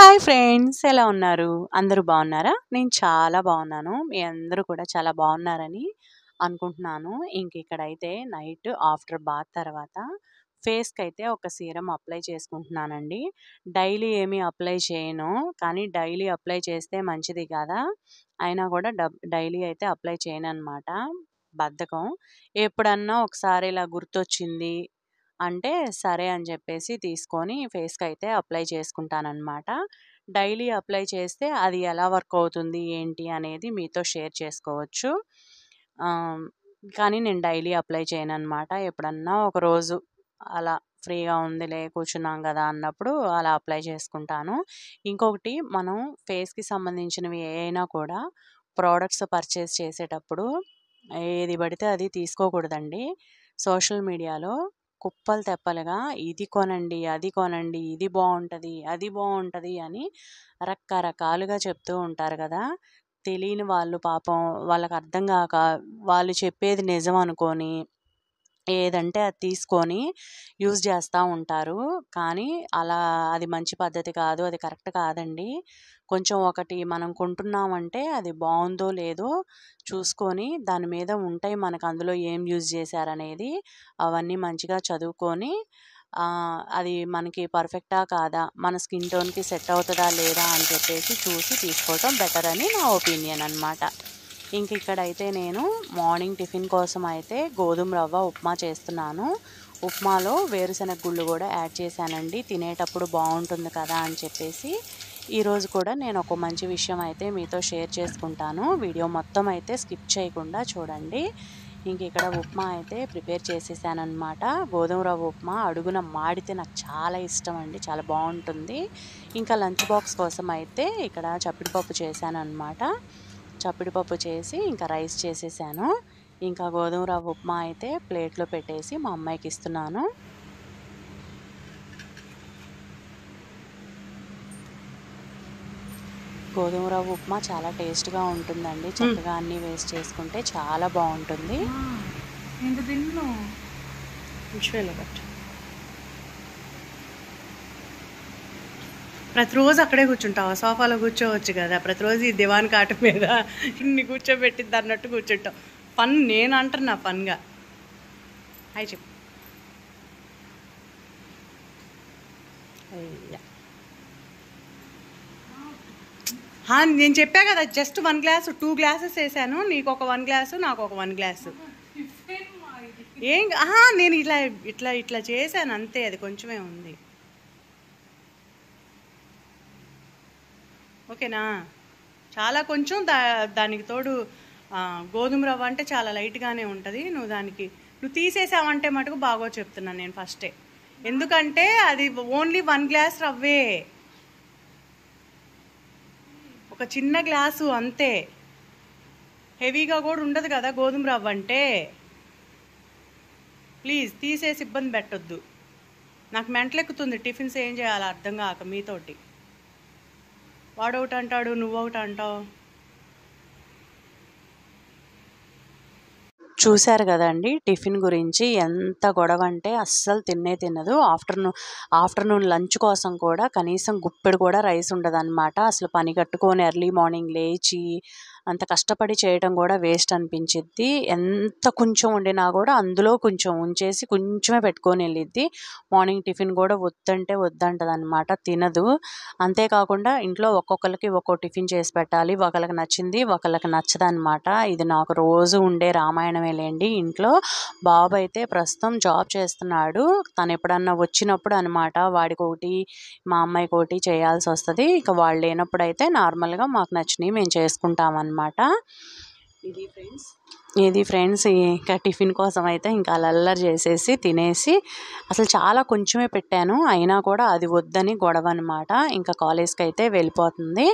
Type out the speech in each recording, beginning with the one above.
hi friends ఎలా ఉన్నారు అందరూ బాగున్నారా నేను చాలా బాగున్నాను మీ అందరూ కూడా చాలా బాగున్నారని అనుకుంటున్నాను ఇంక ఇక్కడైతే నైట్ ఆఫ్టర్ బాత్ తర్వాత ఫేస్కి అయితే ఒక సీరం అప్లై చేసుకుంటున్నానండి డైలీ ఏమీ అప్లై చేయను కానీ డైలీ అప్లై చేస్తే మంచిది కదా అయినా కూడా డైలీ అయితే అప్లై చేయను అనమాట బద్ధకం ఎప్పుడన్నా ఒకసారి ఇలా గుర్తొచ్చింది అంటే సరే అని చెప్పేసి తీసుకొని ఫేస్కి అయితే అప్లై చేసుకుంటానన్నమాట డైలీ అప్లై చేస్తే అది ఎలా వర్క్ అవుతుంది ఏంటి అనేది మీతో షేర్ చేసుకోవచ్చు కానీ నేను డైలీ అప్లై చేయను అనమాట ఎప్పుడన్నా ఒకరోజు అలా ఫ్రీగా ఉందిలే కూర్చున్నాం కదా అన్నప్పుడు అలా అప్లై చేసుకుంటాను ఇంకొకటి మనం ఫేస్కి సంబంధించినవి ఏ కూడా ప్రోడక్ట్స్ పర్చేస్ చేసేటప్పుడు ఏది పడితే అది తీసుకోకూడదండి సోషల్ మీడియాలో కుప్పలు తెప్పలుగా ఇది కొనండి అది కొనండి ఇది బాగుంటుంది అది బాగుంటుంది అని రకరకాలుగా చెప్తూ ఉంటారు కదా తెలియని వాళ్ళు పాపం వాళ్ళకి అర్థం కాక వాళ్ళు చెప్పేది నిజం అనుకొని ఏదంటే అది తీసుకొని యూజ్ చేస్తూ ఉంటారు కానీ అలా అది మంచి పద్ధతి కాదు అది కరెక్ట్ కాదండి కొంచెం ఒకటి మనం కొంటున్నామంటే అది బాగుందో లేదో చూసుకొని దాని మీద ఉంటాయి మనకు అందులో ఏం యూజ్ చేశారనేది అవన్నీ మంచిగా చదువుకొని అది మనకి పర్ఫెక్టా కాదా మన స్కిన్ టోన్కి సెట్ అవుతుందా లేదా అని చెప్పేసి చూసి తీసుకోవటం బెటర్ అని నా ఒపీనియన్ అనమాట ఇంక ఇక్కడైతే నేను మార్నింగ్ టిఫిన్ కోసం అయితే గోధుమ రవ్వ ఉప్మా చేస్తున్నాను ఉప్మాలో వేరుశనగ గుళ్ళు కూడా యాడ్ చేశానండి తినేటప్పుడు బాగుంటుంది కదా అని చెప్పేసి ఈరోజు కూడా నేను ఒక మంచి విషయం అయితే మీతో షేర్ చేసుకుంటాను వీడియో మొత్తం అయితే స్కిప్ చేయకుండా చూడండి ఇంక ఇక్కడ ఉప్మా అయితే ప్రిపేర్ చేసేసానమాట గోధుమ రవ్వ ఉప్మా అడుగున మాడితే నాకు చాలా ఇష్టం అండి చాలా బాగుంటుంది ఇంకా లంచ్ బాక్స్ కోసం అయితే ఇక్కడ చప్పిడిపప్పు అనమాట పప్పు చేసి ఇంకా రైస్ చేసేసాను ఇంకా గోధుమ రవ్వ ఉప్మా అయితే ప్లేట్లో పెట్టేసి మా అమ్మాయికి ఇస్తున్నాను గోధుమ రవ్వ ఉప్మా చాలా టేస్ట్గా ఉంటుందండి చక్కగా అన్నీ వేస్ట్ చేసుకుంటే చాలా బాగుంటుంది ప్రతిరోజు అక్కడే కూర్చుంటావా సోఫాలో కూర్చోవచ్చు కదా ప్రతిరోజు ఈ దివాన్ కాట మీద ఇన్ని కూర్చోబెట్టింది అన్నట్టు కూర్చుంటాం పన్ను నేను అంటున్నా ఫన్గా అయి చెప్పు నేను చెప్పా కదా just one glass two glasses వేసాను నీకు ఒక వన్ గ్లాసు నాకు ఒక వన్ గ్లాసు ఏం నేను ఇట్లా ఇట్లా ఇట్లా చేశాను అంతే అది కొంచెమే ఉంది ఓకేనా చాలా కొంచెం దా దానికి తోడు గోధుమ రవ్వ అంటే చాలా లైట్గానే ఉంటుంది నువ్వు దానికి నువ్వు తీసేసావంటే మటుకు బాగో చెప్తున్నాను నేను ఫస్టే ఎందుకంటే అది ఓన్లీ వన్ గ్లాస్ రవ్వే ఒక చిన్న గ్లాసు అంతే హెవీగా కూడా ఉండదు కదా గోధుమ రవ్వ అంటే ప్లీజ్ తీసేసి ఇబ్బంది పెట్టొద్దు నాకు మెంటలెక్కుతుంది టిఫిన్స్ ఏం చేయాలో అర్థం కాక మీతోటి వాడొకటి అంటాడు నువ్వొకటి అంటావు చూశారు కదండి టిఫిన్ గురించి ఎంత గొడవ అంటే అస్సలు తిన్నే తినదు ఆఫ్టర్నూన్ ఆఫ్టర్నూన్ లంచ్ కోసం కూడా కనీసం గుప్పెడు కూడా రైస్ ఉండదు అసలు పని కట్టుకొని ఎర్లీ మార్నింగ్ లేచి అంత కష్టపడి చేయడం కూడా వేస్ట్ అనిపించిద్ది ఎంత కొంచెం వండినా కూడా అందులో కొంచెం ఉంచేసి కొంచెమే పెట్టుకొని వెళ్ళిద్ది మార్నింగ్ టిఫిన్ కూడా వద్దంటే వద్దంటది అనమాట తినదు అంతేకాకుండా ఇంట్లో ఒక్కొక్కరికి ఒక్కో టిఫిన్ చేసి పెట్టాలి ఒకళ్ళకి నచ్చింది ఒకళ్ళకి నచ్చదనమాట ఇది నాకు రోజు ఉండే రామాయణమే లేండి ఇంట్లో బాబు అయితే ప్రస్తుతం జాబ్ చేస్తున్నాడు తను ఎప్పుడన్నా వచ్చినప్పుడు అనమాట వాడికోటి మా అమ్మాయికి ఒకటి చేయాల్సి వస్తుంది ఇక వాళ్ళు లేనప్పుడు అయితే నార్మల్గా మాకు నచ్చినవి మేము చేసుకుంటామన్నమాట అనమాట ఇది ఫ్రెండ్స్ ఇది ఫ్రెండ్స్ ఇంకా టిఫిన్ కోసం అయితే ఇంకా అల్లల్లరి చేసేసి తినేసి అసలు చాలా కొంచెమే పెట్టాను అయినా కూడా అది వద్దని గొడవ అనమాట ఇంకా కాలేజ్కి అయితే వెళ్ళిపోతుంది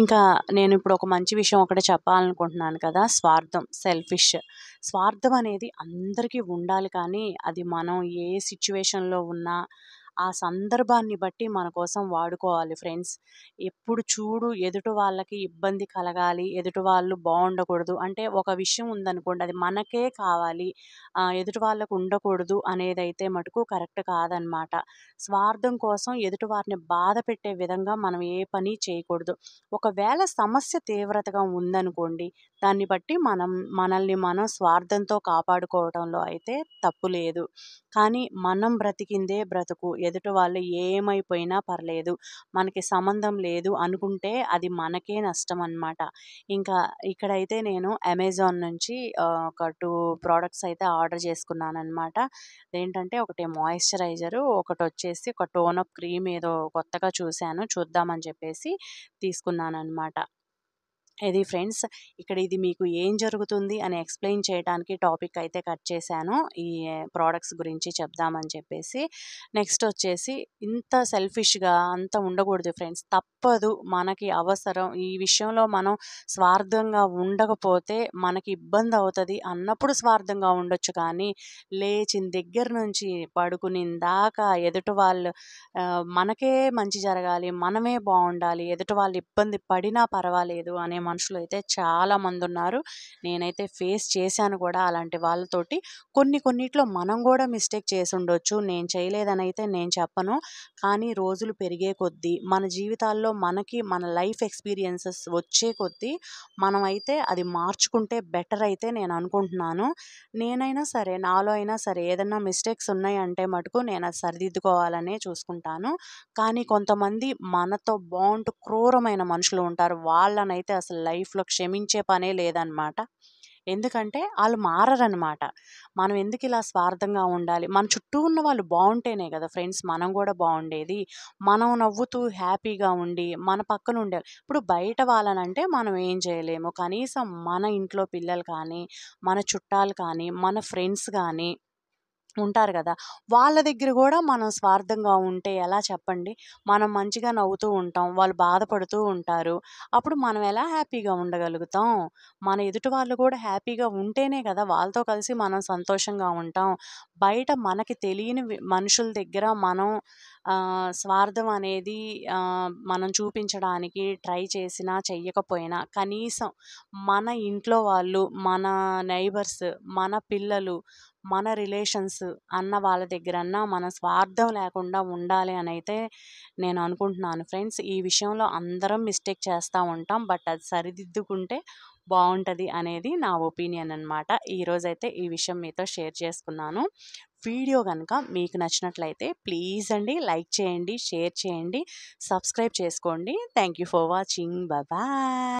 ఇంకా నేను ఇప్పుడు ఒక మంచి విషయం ఒకటి చెప్పాలనుకుంటున్నాను కదా స్వార్థం సెల్ఫిష్ స్వార్థం అనేది అందరికీ ఉండాలి కానీ అది మనం ఏ సిచ్యువేషన్లో ఉన్నా ఆ సందర్భాన్ని బట్టి మన కోసం వాడుకోవాలి ఫ్రెండ్స్ ఎప్పుడు చూడు ఎదుటి వాళ్ళకి ఇబ్బంది కలగాలి ఎదుటి వాళ్ళు బాగుండకూడదు అంటే ఒక విషయం ఉందనుకోండి అది మనకే కావాలి ఎదుటి వాళ్ళకు ఉండకూడదు అనేదైతే మటుకు కరెక్ట్ కాదనమాట స్వార్థం కోసం ఎదుటి వారిని బాధ పెట్టే విధంగా మనం ఏ పని చేయకూడదు ఒకవేళ సమస్య తీవ్రతగా ఉందనుకోండి దాన్ని బట్టి మనం మనల్ని మనం స్వార్థంతో కాపాడుకోవడంలో అయితే తప్పు లేదు కానీ మనం బ్రతికిందే బ్రతుకు ఎదుటి వాళ్ళు ఏమైపోయినా పర్లేదు మనకి సంబంధం లేదు అనుకుంటే అది మనకే నష్టం అనమాట ఇంకా ఇక్కడైతే నేను అమెజాన్ నుంచి ఒక టూ ప్రోడక్ట్స్ అయితే ఆర్డర్ చేసుకున్నాను అనమాట ఏంటంటే ఒకటి మాయిశ్చరైజరు ఒకటి వచ్చేసి ఒక టోన్ అప్ క్రీమ్ ఏదో కొత్తగా చూశాను చూద్దామని చెప్పేసి తీసుకున్నాను అనమాట ఇది ఫ్రెండ్స్ ఇక్కడ ఇది మీకు ఏం జరుగుతుంది అని ఎక్స్ప్లెయిన్ చేయడానికి టాపిక్ అయితే కట్ చేశాను ఈ ప్రోడక్ట్స్ గురించి చెప్దామని చెప్పేసి నెక్స్ట్ వచ్చేసి ఇంత సెల్ఫిష్గా అంత ఉండకూడదు ఫ్రెండ్స్ తప్పదు మనకి అవసరం ఈ విషయంలో మనం స్వార్థంగా ఉండకపోతే మనకి ఇబ్బంది అవుతుంది అన్నప్పుడు స్వార్థంగా ఉండొచ్చు కానీ లేచిన దగ్గర నుంచి పడుకుని దాకా ఎదుటి వాళ్ళు మనకే మంచి జరగాలి మనమే బాగుండాలి ఎదుటి వాళ్ళు ఇబ్బంది పడినా పర్వాలేదు అనే మనుషులు అయితే చాలామంది ఉన్నారు నేనైతే ఫేస్ చేశాను కూడా అలాంటి వాళ్ళతోటి కొన్ని కొన్నిట్లో మనం కూడా మిస్టేక్ చేసి ఉండొచ్చు నేను చేయలేదని అయితే నేను చెప్పను కానీ రోజులు పెరిగే కొద్దీ మన జీవితాల్లో మనకి మన లైఫ్ ఎక్స్పీరియన్సెస్ వచ్చే కొద్దీ మనం అయితే అది మార్చుకుంటే బెటర్ అయితే నేను అనుకుంటున్నాను నేనైనా సరే నాలో అయినా సరే ఏదైనా మిస్టేక్స్ ఉన్నాయంటే మటుకు నేను అది సరిదిద్దుకోవాలనే చూసుకుంటాను కానీ కొంతమంది మనతో బాగుంటు క్రూరమైన మనుషులు ఉంటారు వాళ్ళనైతే అసలు లైఫ్లో క్షమించే పనే లేదనమాట ఎందుకంటే వాళ్ళు మారరనమాట మనం ఎందుకు ఇలా స్వార్థంగా ఉండాలి మన చుట్టూ ఉన్న వాళ్ళు బాగుంటేనే కదా ఫ్రెండ్స్ మనం కూడా బాగుండేది మనం నవ్వుతూ హ్యాపీగా ఉండి మన పక్కన ఉండే ఇప్పుడు బయట వాళ్ళనంటే మనం ఏం చేయలేము కనీసం మన ఇంట్లో పిల్లలు కానీ మన చుట్టాలు కానీ మన ఫ్రెండ్స్ కానీ ఉంటారు కదా వాళ్ళ దగ్గర కూడా మనం స్వార్థంగా ఉంటే ఎలా చెప్పండి మనం మంచిగా నవ్వుతూ ఉంటాం వాళ్ళు బాధపడుతూ ఉంటారు అప్పుడు మనం ఎలా హ్యాపీగా ఉండగలుగుతాం మన ఎదుటి వాళ్ళు కూడా హ్యాపీగా ఉంటేనే కదా వాళ్ళతో కలిసి మనం సంతోషంగా ఉంటాం బయట మనకి తెలియని మనుషుల దగ్గర మనం స్వార్థం అనేది మనం చూపించడానికి ట్రై చేసినా చెయ్యకపోయినా కనీసం మన ఇంట్లో వాళ్ళు మన నైబర్స్ మన పిల్లలు మన రిలేషన్స్ అన్న వాళ్ళ దగ్గరన్నా మన స్వార్థం లేకుండా ఉండాలి అని అయితే నేను అనుకుంటున్నాను ఫ్రెండ్స్ ఈ విషయంలో అందరం మిస్టేక్ చేస్తూ ఉంటాం బట్ అది సరిదిద్దుకుంటే బాగుంటుంది అనేది నా ఒపీనియన్ అనమాట ఈరోజైతే ఈ విషయం మీతో షేర్ చేసుకున్నాను వీడియో కనుక మీకు నచ్చినట్లయితే ప్లీజ్ అండి లైక్ చేయండి షేర్ చేయండి సబ్స్క్రైబ్ చేసుకోండి thank you for watching bye